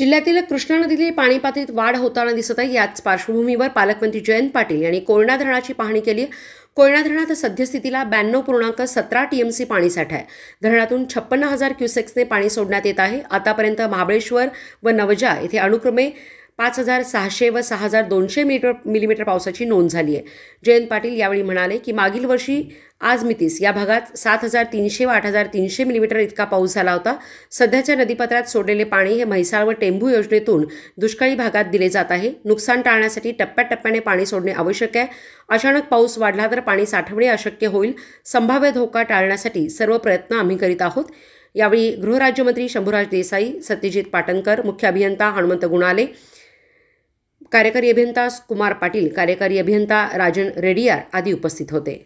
जिल्ह्यातील कृष्णा नदीतील पाणी पातळीत वाढ होताना दिसत आहे याच पार्श्वभूमीवर पालकमंत्री जयंत पाटील यांनी कोयना धरणाची पाहणी केली कोयना धरणात सद्यस्थितीला ब्याण्णव पूर्णांक सतरा टीएमसी पाणीसाठा आहे धरणातून छप्पन्न हजार क्युसेक्सने पाणी सोडण्यात येत आहे आतापर्यंत महाबळेश्वर व नवजा येथे अनुक्रमे पाच हजार सहाशे व सहा हजार दोनशे मीटर मिलीमीटर पावसाची नोंद झाली आहे जयंत पाटील यावेळी म्हणाले की मागील वर्षी आज मितीस या भागात सात हजार तीनशे व आठ हजार तीनशे मिलीमीटर इतका पाऊस झाला होता सध्याच्या नदीपत्रात सोडलेले पाणी हे म्हैसाळ व टेंभू योजनेतून दुष्काळी भागात दिले जात आहे नुकसान टाळण्यासाठी टप्प्याटप्प्याने पाणी सोडणे आवश्यक आहे अचानक पाऊस वाढला तर पाणी साठवणे अशक्य होईल संभाव्य धोका टाळण्यासाठी सर्व प्रयत्न आम्ही करीत आहोत यावेळी गृहराज्यमंत्री शंभूराज देसाई सत्यजित पाटणकर मुख्य अभियंता हनुमंत गुणाले कार्यकारी अभियंता कुमार पाटील कार्यकारी अभियंता राजन रेडियार आदी उपस्थित होते